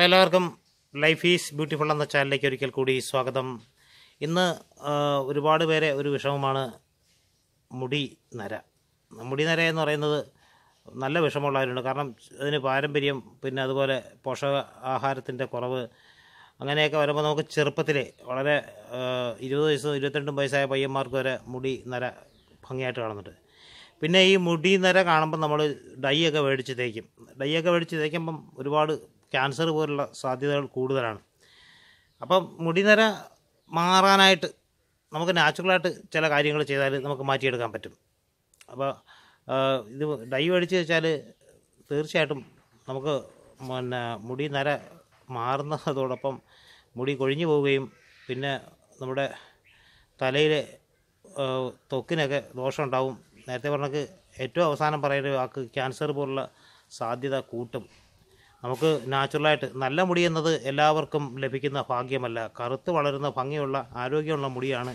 അപ്പോൾ എല്ലാവർക്കും life is beautiful എന്ന ചാനലിലേക്ക് ഒരിക്കൽ കൂടി സ്വാഗതം ഇന്ന് ഒരുപാട് പേരെ ഒരു വിഷമമാണ് മുടി നര മുടി നര എന്ന് പറയുന്നത് നല്ല വിഷമമുള്ളവരുണ്ട് കാരണം അതിന് പാരമ്പര്യം പിന്നെ അതുപോലെ പോഷക ആഹാരത്തിൻ്റെ കുറവ് അങ്ങനെയൊക്കെ വരുമ്പോൾ നമുക്ക് ചെറുപ്പത്തിലെ വളരെ ഇരുപത് വയസ്സും ഇരുപത്തിരണ്ടും വയസ്സായ പയ്യന്മാർക്ക് വരെ മുടി നര ഭംഗിയായിട്ട് കാണുന്നുണ്ട് പിന്നെ ഈ മുടി നര കാണുമ്പോൾ നമ്മൾ ഡൈ ഒക്കെ മേടിച്ച് തേക്കും ഡൈ ഒക്കെ മേടിച്ച് തേക്കുമ്പം ഒരുപാട് ക്യാൻസർ പോലുള്ള സാധ്യതകൾ കൂടുതലാണ് അപ്പം മുടിനര മാറാനായിട്ട് നമുക്ക് നാച്ചുറലായിട്ട് ചില കാര്യങ്ങൾ ചെയ്താൽ നമുക്ക് മാറ്റിയെടുക്കാൻ പറ്റും അപ്പോൾ ഇത് ഡൈ അടിച്ച് വെച്ചാൽ തീർച്ചയായിട്ടും നമുക്ക് പിന്നെ മുടി നര മാറുന്നതോടൊപ്പം മുടി കൊഴിഞ്ഞു പോവുകയും പിന്നെ നമ്മുടെ തലയിലെ ത്വക്കിനൊക്കെ ദോഷമുണ്ടാവും നേരത്തെ പറഞ്ഞക്ക് ഏറ്റവും അവസാനം പറയുന്ന വാക്ക് ക്യാൻസർ പോലുള്ള സാധ്യത കൂട്ടും നമുക്ക് നാച്ചുറലായിട്ട് നല്ല മുടി എന്നത് എല്ലാവർക്കും ലഭിക്കുന്ന ഭാഗ്യമല്ല കറുത്ത് വളരുന്ന ഭംഗിയുള്ള ആരോഗ്യമുള്ള മുടിയാണ്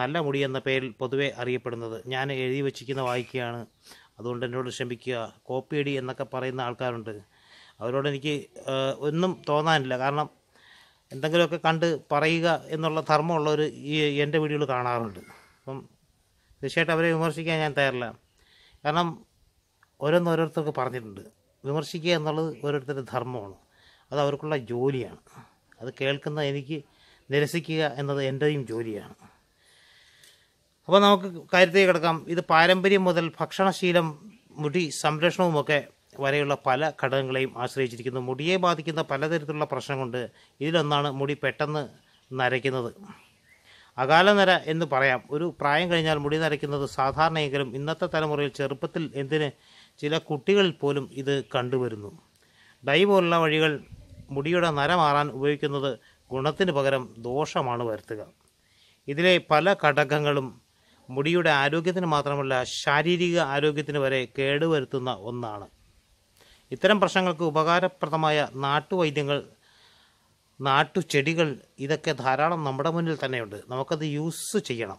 നല്ല മുടി എന്ന പേരിൽ പൊതുവെ അറിയപ്പെടുന്നത് ഞാൻ എഴുതി വച്ചിരിക്കുന്ന വായിക്കുകയാണ് അതുകൊണ്ട് എന്നോട് ക്ഷമിക്കുക കോപ്പിയടി എന്നൊക്കെ പറയുന്ന ആൾക്കാരുണ്ട് അവരോട് എനിക്ക് ഒന്നും തോന്നാനില്ല കാരണം എന്തെങ്കിലുമൊക്കെ കണ്ട് പറയുക എന്നുള്ള ധർമ്മമുള്ളവർ ഈ എൻ്റെ വീടുകൾ കാണാറുണ്ട് അപ്പം തീർച്ചയായിട്ടും അവരെ വിമർശിക്കാൻ ഞാൻ തയ്യാറില്ല കാരണം ഓരോന്നോരോരുത്തർക്ക് പറഞ്ഞിട്ടുണ്ട് വിമർശിക്കുക എന്നുള്ളത് ഓരോരുത്തരുടെ ധർമ്മമാണ് അത് അവർക്കുള്ള ജോലിയാണ് അത് കേൾക്കുന്ന എനിക്ക് നിരസിക്കുക എന്നത് എൻ്റെയും ജോലിയാണ് അപ്പോൾ നമുക്ക് കാര്യത്തിൽ കിടക്കാം ഇത് പാരമ്പര്യം മുതൽ ഭക്ഷണശീലം മുടി സംരക്ഷണവുമൊക്കെ വരെയുള്ള പല ഘടകങ്ങളെയും ആശ്രയിച്ചിരിക്കുന്നു മുടിയെ ബാധിക്കുന്ന പലതരത്തിലുള്ള പ്രശ്നമുണ്ട് ഇതിലൊന്നാണ് മുടി പെട്ടെന്ന് നരയ്ക്കുന്നത് അകാല നര എന്ന് പറയാം ഒരു പ്രായം കഴിഞ്ഞാൽ മുടി നരയ്ക്കുന്നത് സാധാരണയെങ്കിലും ഇന്നത്തെ തലമുറയിൽ ചെറുപ്പത്തിൽ എന്തിന് ചില കുട്ടികളിൽ പോലും ഇത് കണ്ടുവരുന്നു ഡൈ പോലുള്ള വഴികൾ മുടിയുടെ നര മാറാൻ ഉപയോഗിക്കുന്നത് ഗുണത്തിന് പകരം ദോഷമാണ് വരുത്തുക ഇതിലെ പല ഘടകങ്ങളും മുടിയുടെ ആരോഗ്യത്തിന് മാത്രമല്ല ശാരീരിക ആരോഗ്യത്തിന് വരെ കേടുവരുത്തുന്ന ഒന്നാണ് ഇത്തരം പ്രശ്നങ്ങൾക്ക് ഉപകാരപ്രദമായ നാട്ടുവൈദ്യങ്ങൾ നാട്ടുചെടികൾ ഇതൊക്കെ ധാരാളം നമ്മുടെ മുന്നിൽ തന്നെയുണ്ട് നമുക്കത് യൂസ് ചെയ്യണം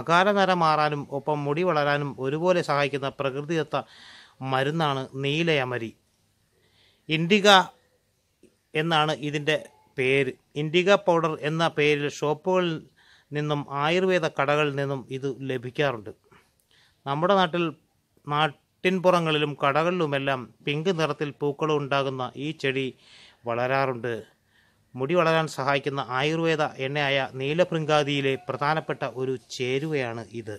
അകാലനര മാറാനും ഒപ്പം മുടി വളരാനും ഒരുപോലെ സഹായിക്കുന്ന പ്രകൃതിദത്ത മരുന്നാണ് നീലയമരി ഇൻഡിക എന്നാണ് ഇതിൻ്റെ പേര് ഇൻഡിക പൗഡർ എന്ന പേരിൽ ഷോപ്പുകളിൽ നിന്നും ആയുർവേദ കടകളിൽ നിന്നും ഇത് ലഭിക്കാറുണ്ട് നമ്മുടെ നാട്ടിൽ നാട്ടിൻപുറങ്ങളിലും കടകളിലുമെല്ലാം പിങ്ക് നിറത്തിൽ പൂക്കളും ഉണ്ടാകുന്ന ഈ ചെടി വളരാറുണ്ട് മുടി വളരാൻ സഹായിക്കുന്ന ആയുർവേദ എണ്ണയായ നീലഭൃങ്കാതിയിലെ പ്രധാനപ്പെട്ട ഒരു ചേരുവയാണ് ഇത്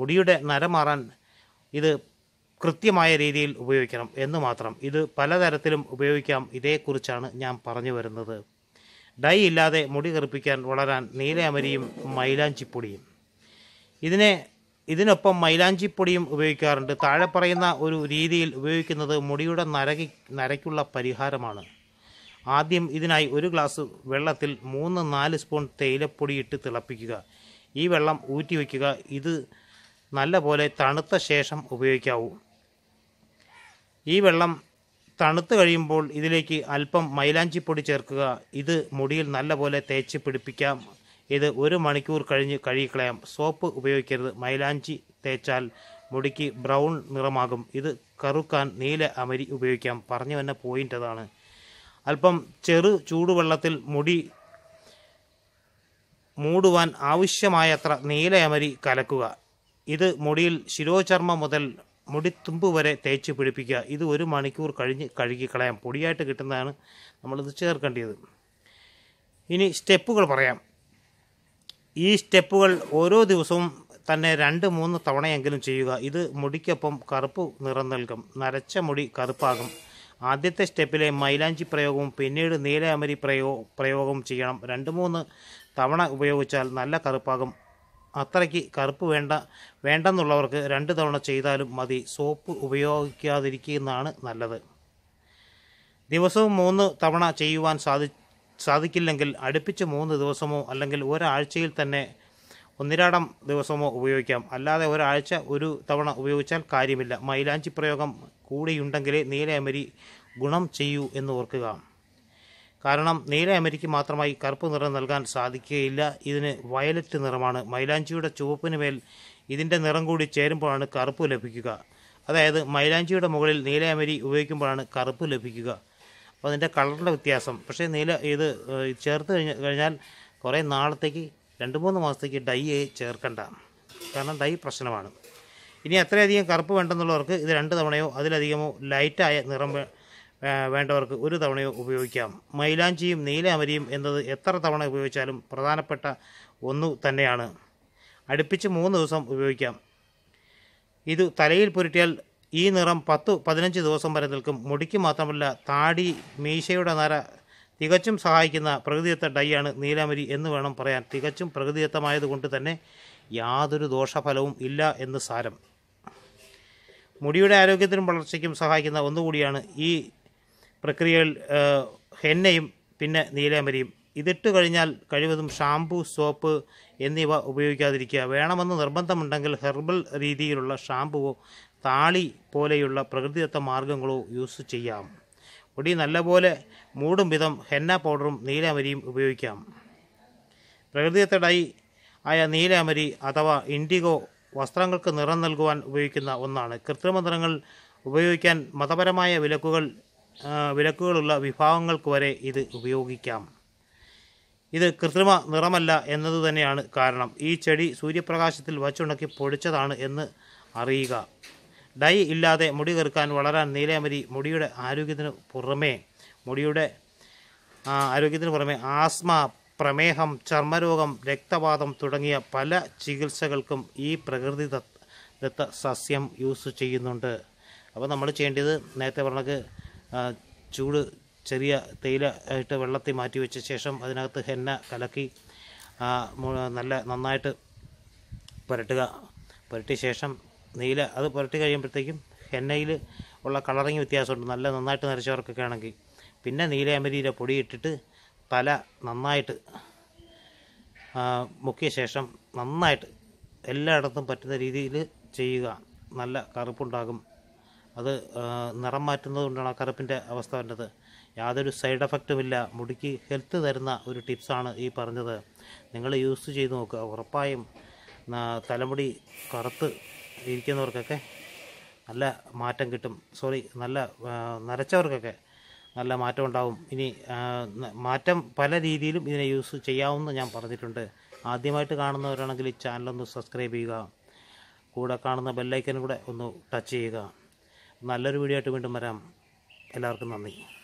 മുടിയുടെ നരമാറാൻ ഇത് കൃത്യമായ രീതിയിൽ ഉപയോഗിക്കണം എന്ന് മാത്രം ഇത് പലതരത്തിലും ഉപയോഗിക്കാം ഇതേക്കുറിച്ചാണ് ഞാൻ പറഞ്ഞു വരുന്നത് ഡൈ ഇല്ലാതെ മുടി കറുപ്പിക്കാൻ വളരാൻ നീലയമരിയും മൈലാഞ്ചിപ്പൊടിയും ഇതിനെ ഇതിനൊപ്പം മൈലാഞ്ചിപ്പൊടിയും ഉപയോഗിക്കാറുണ്ട് താഴെ പറയുന്ന ഒരു രീതിയിൽ ഉപയോഗിക്കുന്നത് മുടിയുടെ നരകി നരയ്ക്കുള്ള പരിഹാരമാണ് ആദ്യം ഇതിനായി ഒരു ഗ്ലാസ് വെള്ളത്തിൽ മൂന്ന് നാല് സ്പൂൺ തേയിലപ്പൊടി ഇട്ട് തിളപ്പിക്കുക ഈ വെള്ളം ഊറ്റി വയ്ക്കുക ഇത് നല്ലപോലെ തണുത്ത ശേഷം ഉപയോഗിക്കാവൂ ഈ വെള്ളം തണുത്ത് കഴിയുമ്പോൾ ഇതിലേക്ക് അല്പം മൈലാഞ്ചിപ്പൊടി ചേർക്കുക ഇത് മുടിയിൽ നല്ലപോലെ തേച്ച് പിടിപ്പിക്കാം ഇത് ഒരു മണിക്കൂർ കഴിഞ്ഞ് കഴുകിക്കളയാം സോപ്പ് ഉപയോഗിക്കരുത് മൈലാഞ്ചി തേച്ചാൽ മുടിക്ക് ബ്രൗൺ നിറമാകും ഇത് കറുക്കാൻ നീല അമരി ഉപയോഗിക്കാം പറഞ്ഞു വന്ന പോയിൻ്റ് അതാണ് അല്പം ചെറു ചൂടുവെള്ളത്തിൽ മുടി മൂടുവാൻ ആവശ്യമായത്ര നീലയമരി കലക്കുക ഇത് മുടിയിൽ ശിരോചർമ്മം മുതൽ മുടിത്തുമ്പ് വരെ തേച്ച് പിടിപ്പിക്കുക ഇത് ഒരു മണിക്കൂർ കഴിഞ്ഞ് കഴുകിക്കളയാം പൊടിയായിട്ട് കിട്ടുന്നതാണ് നമ്മളിത് ചേർക്കേണ്ടത് ഇനി സ്റ്റെപ്പുകൾ പറയാം ഈ സ്റ്റെപ്പുകൾ ഓരോ ദിവസവും തന്നെ രണ്ട് മൂന്ന് തവണയെങ്കിലും ചെയ്യുക ഇത് മുടിക്കൊപ്പം കറുപ്പ് നിറം നൽകും നരച്ച മുടി കറുപ്പാകും ആദ്യത്തെ സ്റ്റെപ്പിലെ മൈലാഞ്ചി പ്രയോഗവും പിന്നീട് നീലയമരി പ്രയോ പ്രയോഗവും ചെയ്യണം രണ്ട് മൂന്ന് തവണ ഉപയോഗിച്ചാൽ നല്ല കറുപ്പാകും അത്രയ്ക്ക് കറുപ്പ് വേണ്ട വേണ്ടെന്നുള്ളവർക്ക് രണ്ട് തവണ ചെയ്താലും മതി സോപ്പ് ഉപയോഗിക്കാതിരിക്കുന്നതാണ് നല്ലത് ദിവസവും മൂന്ന് തവണ ചെയ്യുവാൻ സാധി സാധിക്കില്ലെങ്കിൽ അടുപ്പിച്ച് മൂന്ന് ദിവസമോ അല്ലെങ്കിൽ ഒരാഴ്ചയിൽ തന്നെ ഒന്നിരാടം ദിവസമോ ഉപയോഗിക്കാം അല്ലാതെ ഒരാഴ്ച ഒരു തവണ ഉപയോഗിച്ചാൽ കാര്യമില്ല മൈലാഞ്ചി പ്രയോഗം കൂടിയുണ്ടെങ്കിലേ നീല അമരി ഗുണം ചെയ്യൂ എന്ന് ഓർക്കുക കാരണം നീല അമരിക്ക് മാത്രമായി കറുപ്പ് നിറം നൽകാൻ സാധിക്കുകയില്ല ഇതിന് വയലറ്റ് നിറമാണ് മൈലാഞ്ചിയുടെ ചുവപ്പിന് മേൽ ഇതിൻ്റെ നിറം കൂടി ചേരുമ്പോഴാണ് കറുപ്പ് ലഭിക്കുക അതായത് മൈലാഞ്ചിയുടെ മുകളിൽ നീല അമരി ഉപയോഗിക്കുമ്പോഴാണ് കറുപ്പ് ലഭിക്കുക അപ്പോൾ അതിൻ്റെ കളറിൻ്റെ വ്യത്യാസം പക്ഷേ നീല ഇത് ചേർത്ത് കഴിഞ്ഞാൽ കുറേ നാളത്തേക്ക് രണ്ട് മൂന്ന് മാസത്തേക്ക് ഡൈ ചേർക്കണ്ട കാരണം ഡൈ പ്രശ്നമാണ് ഇനി അത്രയധികം കറുപ്പ് വേണ്ടെന്നുള്ളവർക്ക് ഇത് രണ്ട് തവണയോ അതിലധികമോ ലൈറ്റായ നിറം വേണ്ടവർക്ക് ഒരു തവണയോ ഉപയോഗിക്കാം മൈലാഞ്ചിയും നീലാമരിയും എന്നത് എത്ര തവണ ഉപയോഗിച്ചാലും പ്രധാനപ്പെട്ട ഒന്നു തന്നെയാണ് അടുപ്പിച്ച് മൂന്ന് ദിവസം ഉപയോഗിക്കാം ഇത് തലയിൽ പുരട്ടിയാൽ ഈ നിറം പത്തു പതിനഞ്ച് ദിവസം വരെ നിൽക്കും മുടിക്ക് മാത്രമല്ല താടി മീശയുടെ നര തികച്ചും സഹായിക്കുന്ന പ്രകൃതിദത്ത ഡൈയാണ് നീലാമരി എന്ന് വേണം പറയാൻ തികച്ചും പ്രകൃതിദത്തമായതുകൊണ്ട് തന്നെ യാതൊരു ദോഷഫലവും ഇല്ല എന്ന് സാരം മുടിയുടെ ആരോഗ്യത്തിനും വളർച്ചയ്ക്കും സഹായിക്കുന്ന ഒന്നുകൂടിയാണ് ഈ പ്രക്രിയയിൽ ഹെന്നയും പിന്നെ നീലാമരിയും ഇതിട്ട് കഴിഞ്ഞാൽ കഴിവതും ഷാംപൂ സോപ്പ് എന്നിവ ഉപയോഗിക്കാതിരിക്കുക വേണമെന്ന് നിർബന്ധമുണ്ടെങ്കിൽ ഹെർബൽ രീതിയിലുള്ള ഷാംപുവോ താളി പോലെയുള്ള പ്രകൃതിദത്ത മാർഗങ്ങളോ യൂസ് ചെയ്യാം പൊടി നല്ലപോലെ മൂടും വിധം ഹെന്ന പൗഡറും നീലാമരിയും ഉപയോഗിക്കാം പ്രകൃതിദത്തടായി ആയ നീലാമരി അഥവാ ഇൻഡിഗോ വസ്ത്രങ്ങൾക്ക് നിറം നൽകുവാൻ ഉപയോഗിക്കുന്ന ഒന്നാണ് കൃത്രിമ നിറങ്ങൾ ഉപയോഗിക്കാൻ മതപരമായ വിലക്കുകൾ വിലക്കുകളുള്ള വിഭാഗങ്ങൾക്ക് വരെ ഇത് ഉപയോഗിക്കാം ഇത് കൃത്രിമ നിറമല്ല എന്നത് തന്നെയാണ് കാരണം ഈ ചെടി സൂര്യപ്രകാശത്തിൽ വച്ചുണക്കി പൊടിച്ചതാണ് എന്ന് അറിയുക ഡൈ ഇല്ലാതെ മുടി കീർക്കാൻ വളരാൻ നീലയമരി മുടിയുടെ ആരോഗ്യത്തിന് പുറമേ മുടിയുടെ ആരോഗ്യത്തിന് പുറമെ ആസ്മ പ്രമേഹം ചർമ്മരോഗം രക്തപാതം തുടങ്ങിയ പല ചികിത്സകൾക്കും ഈ പ്രകൃതി ദത്ത സസ്യം യൂസ് ചെയ്യുന്നുണ്ട് അപ്പോൾ നമ്മൾ ചെയ്യേണ്ടത് നേരത്തെ പറഞ്ഞത് ചൂട് ചെറിയ തേയില ഇട്ട് വെള്ളത്തിൽ മാറ്റി വെച്ച ശേഷം അതിനകത്ത് ഹെന്ന കലക്കി നല്ല നന്നായിട്ട് പുരട്ടുക പുരട്ടിയ ശേഷം നീല അത് പുരട്ടി കഴിയുമ്പോഴത്തേക്കും എണ്ണയിൽ ഉള്ള കളറിങ് വ്യത്യാസമുണ്ട് നല്ല നന്നായിട്ട് നരച്ചവർക്കൊക്കെ ആണെങ്കിൽ പിന്നെ നീലയമരിയിലെ പൊടി ഇട്ടിട്ട് തല നന്നായിട്ട് മുക്കിയ ശേഷം നന്നായിട്ട് എല്ലായിടത്തും പറ്റുന്ന രീതിയിൽ ചെയ്യുക നല്ല കറുപ്പുണ്ടാകും അത് നിറം മാറ്റുന്നത് കൊണ്ടാണ് ആ കറുപ്പിൻ്റെ അവസ്ഥ വേണ്ടത് യാതൊരു സൈഡ് എഫക്റ്റുമില്ല മുടിക്ക് ഹെൽത്ത് തരുന്ന ഒരു ടിപ്സാണ് ഈ പറഞ്ഞത് നിങ്ങൾ യൂസ് ചെയ്ത് നോക്കുക ഉറപ്പായും തലമുടി കറുത്ത് ഇരിക്കുന്നവർക്കൊക്കെ നല്ല മാറ്റം കിട്ടും സോറി നല്ല നരച്ചവർക്കൊക്കെ നല്ല മാറ്റം ഉണ്ടാവും ഇനി മാറ്റം പല രീതിയിലും ഇതിനെ യൂസ് ചെയ്യാവുമെന്ന് ഞാൻ പറഞ്ഞിട്ടുണ്ട് ആദ്യമായിട്ട് കാണുന്നവരാണെങ്കിൽ ഈ ചാനലൊന്ന് സബ്സ്ക്രൈബ് ചെയ്യുക കൂടെ കാണുന്ന ബെല്ലൈക്കനും കൂടെ ഒന്ന് ടച്ച് ചെയ്യുക നല്ലൊരു വീഡിയോ ആയിട്ട് വീണ്ടും വരാം എല്ലാവർക്കും നന്ദി